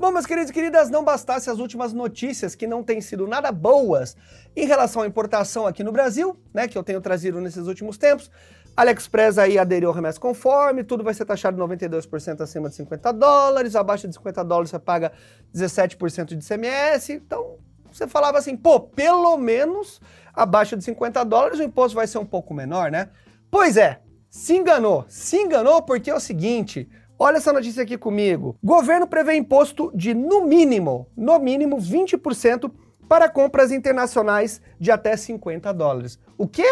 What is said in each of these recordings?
Bom, meus queridos e queridas, não bastasse as últimas notícias que não têm sido nada boas em relação à importação aqui no Brasil, né, que eu tenho trazido nesses últimos tempos. AliExpress aí aderiu ao remessa conforme, tudo vai ser taxado 92% acima de 50 dólares, abaixo de 50 dólares você paga 17% de CMS. Então, você falava assim, pô, pelo menos abaixo de 50 dólares o imposto vai ser um pouco menor, né? Pois é, se enganou. Se enganou porque é o seguinte, Olha essa notícia aqui comigo. Governo prevê imposto de, no mínimo, no mínimo 20% para compras internacionais de até 50 dólares. O quê?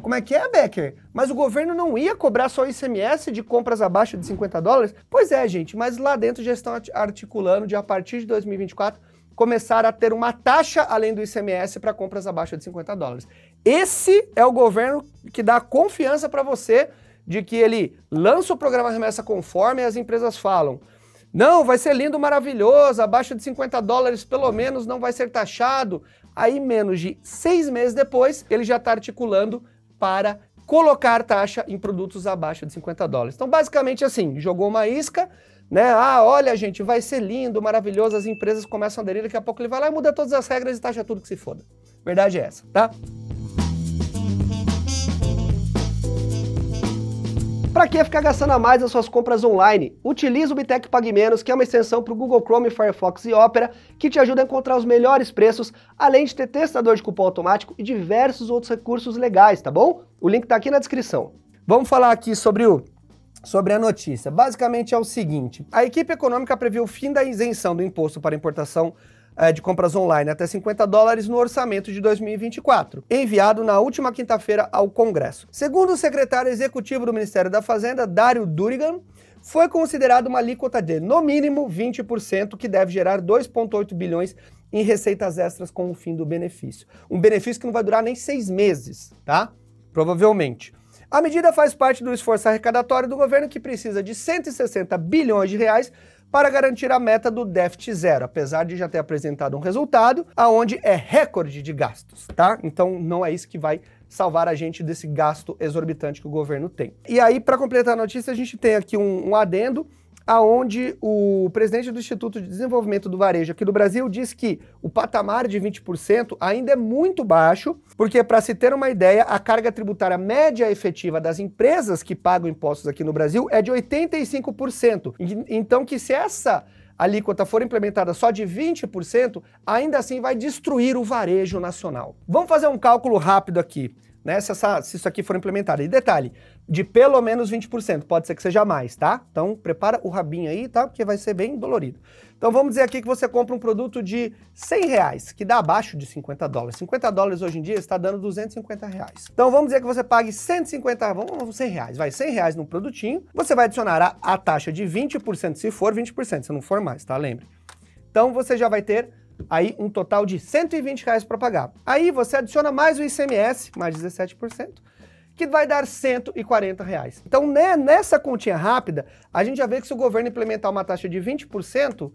Como é que é, Becker? Mas o governo não ia cobrar só ICMS de compras abaixo de 50 dólares? Pois é, gente, mas lá dentro já estão articulando de a partir de 2024 começar a ter uma taxa além do ICMS para compras abaixo de 50 dólares. Esse é o governo que dá confiança para você de que ele lança o programa remessa conforme as empresas falam. Não, vai ser lindo, maravilhoso, abaixo de 50 dólares pelo menos não vai ser taxado. Aí, menos de seis meses depois, ele já está articulando para colocar taxa em produtos abaixo de 50 dólares. Então, basicamente assim, jogou uma isca, né? Ah, olha, gente, vai ser lindo, maravilhoso, as empresas começam a aderir, daqui a pouco ele vai lá e muda todas as regras e taxa tudo que se foda. Verdade é essa, tá? Para que ficar gastando a mais nas suas compras online? Utilize o Bitec Pague Menos, que é uma extensão para o Google Chrome, Firefox e Opera, que te ajuda a encontrar os melhores preços, além de ter testador de cupom automático e diversos outros recursos legais, tá bom? O link está aqui na descrição. Vamos falar aqui sobre o sobre a notícia. Basicamente é o seguinte: a equipe econômica previu o fim da isenção do imposto para importação é, de compras online até 50 dólares no orçamento de 2024, enviado na última quinta-feira ao Congresso. Segundo o secretário executivo do Ministério da Fazenda, Dário Durigan, foi considerada uma alíquota de, no mínimo, 20%, que deve gerar 2,8 bilhões em receitas extras com o fim do benefício. Um benefício que não vai durar nem seis meses, tá? Provavelmente. A medida faz parte do esforço arrecadatório do governo que precisa de 160 bilhões de reais para garantir a meta do déficit zero, apesar de já ter apresentado um resultado aonde é recorde de gastos, tá? Então não é isso que vai salvar a gente desse gasto exorbitante que o governo tem. E aí, para completar a notícia, a gente tem aqui um, um adendo aonde o presidente do Instituto de Desenvolvimento do Varejo aqui do Brasil diz que o patamar de 20% ainda é muito baixo, porque para se ter uma ideia, a carga tributária média efetiva das empresas que pagam impostos aqui no Brasil é de 85%. Então que se essa alíquota for implementada só de 20%, ainda assim vai destruir o varejo nacional. Vamos fazer um cálculo rápido aqui né? Se, essa, se isso aqui for implementado. E detalhe, de pelo menos 20%, pode ser que seja mais, tá? Então prepara o rabinho aí, tá? Porque vai ser bem dolorido. Então vamos dizer aqui que você compra um produto de 100 reais, que dá abaixo de 50 dólares. 50 dólares hoje em dia está dando 250 reais. Então vamos dizer que você pague 150, vamos 100 reais, vai 100 reais num produtinho, você vai adicionar a, a taxa de 20%, se for 20%, se não for mais, tá? Lembre. Então você já vai ter aí um total de 120 reais para pagar. Aí você adiciona mais o ICMS, mais 17%, que vai dar 140 reais. Então, né, nessa continha rápida, a gente já vê que se o governo implementar uma taxa de 20%,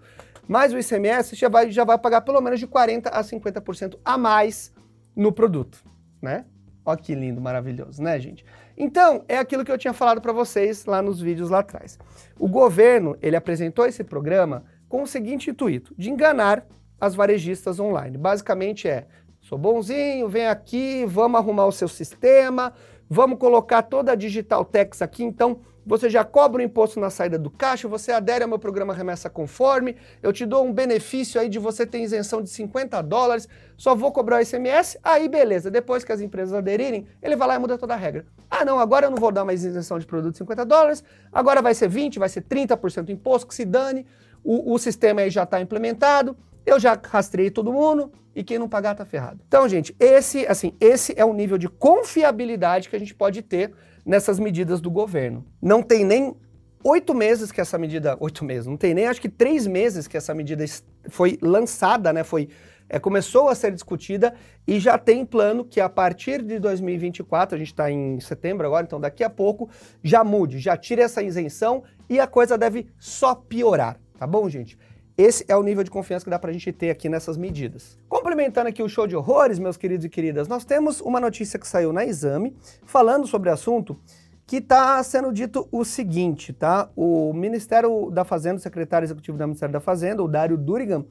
mais o ICMS, já vai, já vai pagar pelo menos de 40% a 50% a mais no produto, né? Ó que lindo, maravilhoso, né, gente? Então, é aquilo que eu tinha falado para vocês lá nos vídeos lá atrás. O governo, ele apresentou esse programa com o seguinte intuito, de enganar as varejistas online. Basicamente é: sou bonzinho, vem aqui, vamos arrumar o seu sistema, vamos colocar toda a Digital Tax aqui, então você já cobra o imposto na saída do caixa, você adere ao meu programa Remessa Conforme, eu te dou um benefício aí de você ter isenção de 50 dólares, só vou cobrar o ICMS, aí beleza, depois que as empresas aderirem, ele vai lá e muda toda a regra. Ah não, agora eu não vou dar mais isenção de produto de 50 dólares, agora vai ser 20, vai ser 30% imposto, que se dane, o, o sistema aí já está implementado, eu já rastrei todo mundo e quem não pagar tá ferrado. Então, gente, esse, assim, esse é o nível de confiabilidade que a gente pode ter nessas medidas do governo. Não tem nem oito meses que essa medida, oito meses, não tem nem acho que três meses que essa medida foi lançada, né? Foi é, começou a ser discutida e já tem plano que a partir de 2024, a gente está em setembro agora, então daqui a pouco, já mude, já tire essa isenção e a coisa deve só piorar, tá bom, gente? Esse é o nível de confiança que dá para a gente ter aqui nessas medidas. Complementando aqui o show de horrores, meus queridos e queridas, nós temos uma notícia que saiu na Exame falando sobre o assunto que está sendo dito o seguinte, tá? O Ministério da Fazenda, o secretário executivo do Ministério da Fazenda, o Dário Durigan,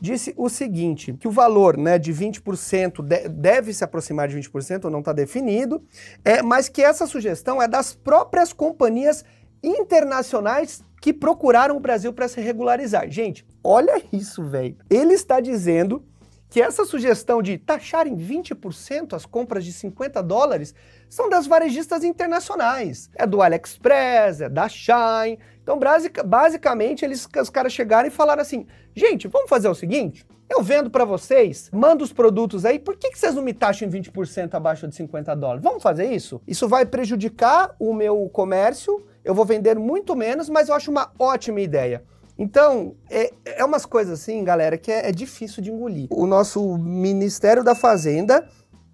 disse o seguinte, que o valor né, de 20% deve se aproximar de 20%, não está definido, é, mas que essa sugestão é das próprias companhias internacionais que procuraram o Brasil para se regularizar. Gente, olha isso, velho. Ele está dizendo que essa sugestão de taxar em 20% as compras de 50 dólares são das varejistas internacionais. É do AliExpress, é da Shine. Então, basic, basicamente, eles, os caras chegaram e falaram assim: gente, vamos fazer o seguinte. Eu vendo para vocês, mando os produtos aí, por que, que vocês não me taxam em 20% abaixo de 50 dólares? Vamos fazer isso? Isso vai prejudicar o meu comércio, eu vou vender muito menos, mas eu acho uma ótima ideia. Então, é, é umas coisas assim, galera, que é, é difícil de engolir. O nosso Ministério da Fazenda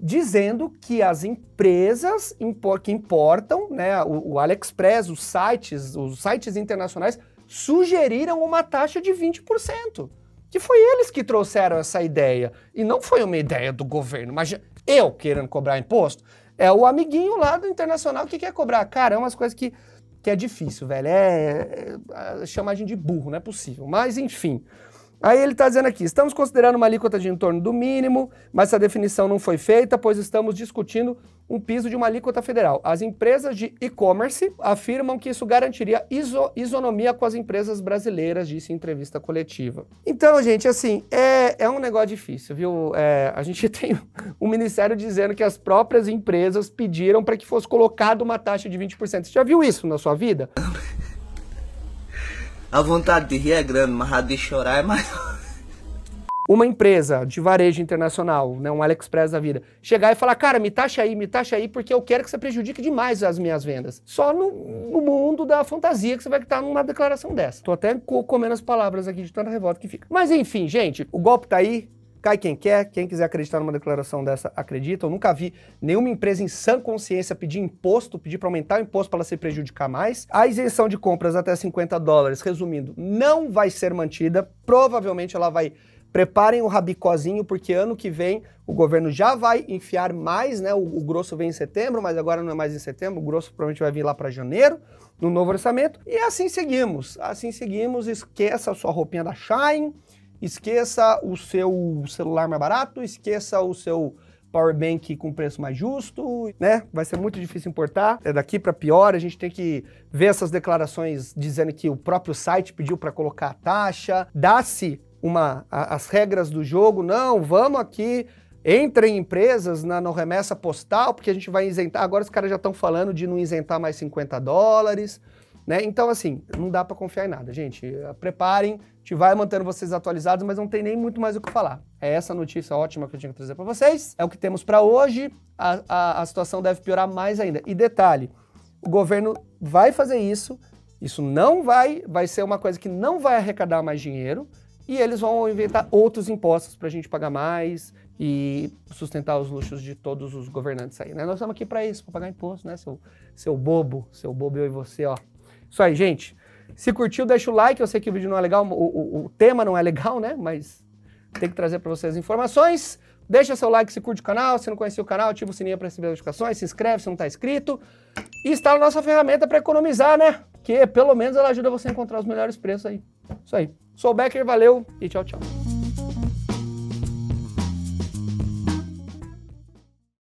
dizendo que as empresas que importam, né, o, o, AliExpress, os sites, os sites internacionais sugeriram uma taxa de 20% que foi eles que trouxeram essa ideia. E não foi uma ideia do governo. Mas eu querendo cobrar imposto, é o amiguinho lá do internacional que quer cobrar. Cara, é umas coisas que, que é difícil, velho. É, é, é, é chamar a gente de burro, não é possível. Mas, enfim. Aí ele está dizendo aqui: estamos considerando uma alíquota de entorno do mínimo, mas essa definição não foi feita, pois estamos discutindo um piso de uma alíquota federal. As empresas de e-commerce afirmam que isso garantiria iso isonomia com as empresas brasileiras, disse em entrevista coletiva. Então, gente, assim, é, é um negócio difícil, viu? É, a gente tem o ministério dizendo que as próprias empresas pediram para que fosse colocada uma taxa de 20%. Você já viu isso na sua vida? A vontade de rir é grande, mas a de chorar é maior. Uma empresa de varejo internacional, né, um AliExpress da vida, chegar e falar, cara, me taxa aí, me taxa aí, porque eu quero que você prejudique demais as minhas vendas. Só no, no mundo da fantasia que você vai estar numa declaração dessa. Tô até comendo as palavras aqui de tanta revolta que fica. Mas enfim, gente, o golpe tá aí, Cai quem quer, quem quiser acreditar numa declaração dessa, acredita. Eu nunca vi nenhuma empresa em sã consciência pedir imposto, pedir para aumentar o imposto para ela se prejudicar mais. A isenção de compras até 50 dólares, resumindo, não vai ser mantida. Provavelmente ela vai preparem o rabicozinho, porque ano que vem o governo já vai enfiar mais, né? O, o, grosso vem em setembro, mas agora não é mais em setembro, o grosso provavelmente vai vir lá para janeiro, no novo orçamento. E assim seguimos, assim seguimos. Esqueça a sua roupinha da Shine, Esqueça o seu celular mais barato, esqueça o seu power bank com preço mais justo, né? Vai ser muito difícil importar. É daqui para pior, a gente tem que ver essas declarações dizendo que o próprio site pediu para colocar a taxa, dá-se uma a, as regras do jogo, não, vamos aqui Entrem em empresas na no remessa postal, porque a gente vai isentar. Agora os caras já estão falando de não isentar mais 50 dólares. Né? Então, assim, não dá para confiar em nada, gente. Preparem, te vai mantendo vocês atualizados, mas não tem nem muito mais o que falar. É essa notícia ótima que eu tinha que trazer para vocês. É o que temos para hoje. A, a, a situação deve piorar mais ainda. E detalhe: o governo vai fazer isso. Isso não vai, vai ser uma coisa que não vai arrecadar mais dinheiro e eles vão inventar outros impostos para a gente pagar mais e sustentar os luxos de todos os governantes aí, né? Nós estamos aqui para isso, para pagar imposto, né, seu, seu bobo, seu bobo eu e você, ó. Isso aí, gente. Se curtiu, deixa o like. Eu sei que o vídeo não é legal, o, o, o tema não é legal, né? Mas tem que trazer para vocês informações. Deixa seu like se curte o canal. Se não conhece o canal, ativa o sininho para receber notificações. Se inscreve se não está inscrito. E instala nossa ferramenta para economizar, né? Que pelo menos ela ajuda você a encontrar os melhores preços aí. Isso aí. Sou o Becker, valeu e tchau, tchau.